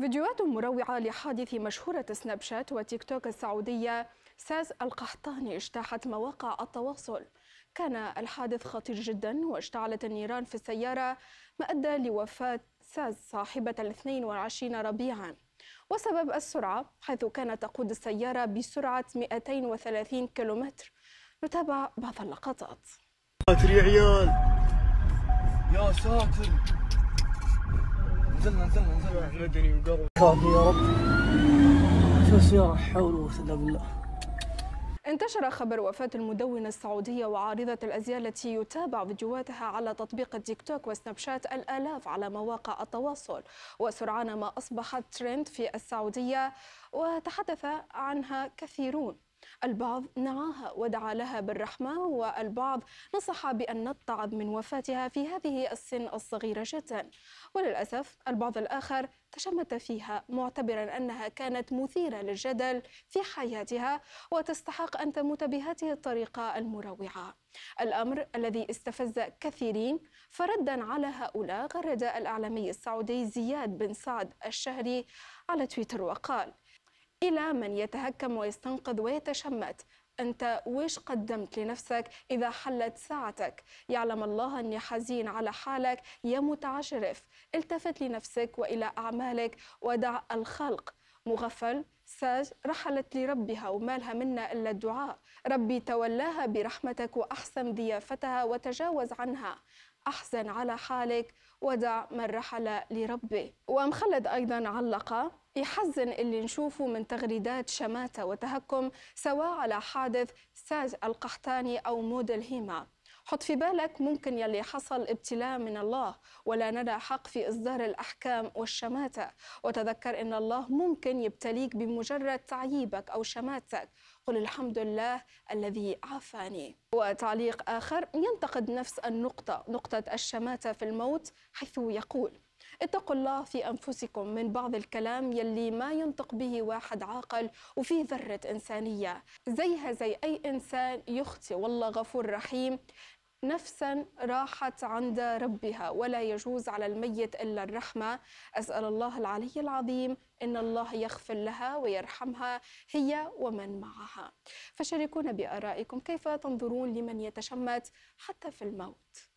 فيديوهات مروعة لحادث مشهورة سناب شات وتيك توك السعودية ساز القحطاني اجتاحت مواقع التواصل كان الحادث خطير جدا واشتعلت النيران في السيارة ما أدى لوفاة ساز صاحبة ال 22 ربيعاً وسبب السرعة حيث كانت تقود السيارة بسرعة 230 كيلومتر نتابع بعض اللقطات يا عيال يا ساتر نزلنا نزلنا نزلنا مدني وقرب يا رب شو السيارة حول وسلا بالله انتشر خبر وفاة المدونة السعودية وعارضة الأزياء التي يتابع فيديوهاتها على تطبيق التيك توك وسناب شات الآلاف على مواقع التواصل وسرعان ما أصبحت ترند في السعودية وتحدث عنها كثيرون البعض نعاها ودعا لها بالرحمة والبعض نصح بأن نتعظ من وفاتها في هذه السن الصغيرة جدا وللأسف البعض الآخر تشمت فيها معتبرا أنها كانت مثيرة للجدل في حياتها وتستحق أن تموت بهذه الطريقة المروعة الأمر الذي استفز كثيرين فردا على هؤلاء غرد الأعلامي السعودي زياد بن سعد الشهري على تويتر وقال إلى من يتهكم ويستنقذ ويتشمت أنت وش قدمت لنفسك إذا حلت ساعتك يعلم الله أني حزين على حالك يا متعجرف التفت لنفسك وإلى أعمالك ودع الخلق مغفل ساج رحلت لربها ومالها منا إلا الدعاء ربي تولاها برحمتك وأحسن ضيافتها وتجاوز عنها أحزن على حالك ودع من رحل لربه ومخلد أيضا علق يحزن اللي نشوفه من تغريدات شماتة وتهكم سواء على حادث ساج القحطاني أو مود الهيمة حط في بالك ممكن يلي حصل ابتلاء من الله ولا ندى حق في إصدار الأحكام والشماتة وتذكر أن الله ممكن يبتليك بمجرد تعييبك أو شماتك قل الحمد لله الذي عافاني وتعليق آخر ينتقد نفس النقطة نقطة الشماتة في الموت حيث يقول اتقوا الله في أنفسكم من بعض الكلام يلي ما ينطق به واحد عاقل وفي ذرة إنسانية زيها زي أي إنسان يخطئ والله غفور رحيم نفسا راحت عند ربها ولا يجوز على الميت إلا الرحمة أسأل الله العلي العظيم إن الله يغفر لها ويرحمها هي ومن معها فشاركونا بآرائكم كيف تنظرون لمن يتشمت حتى في الموت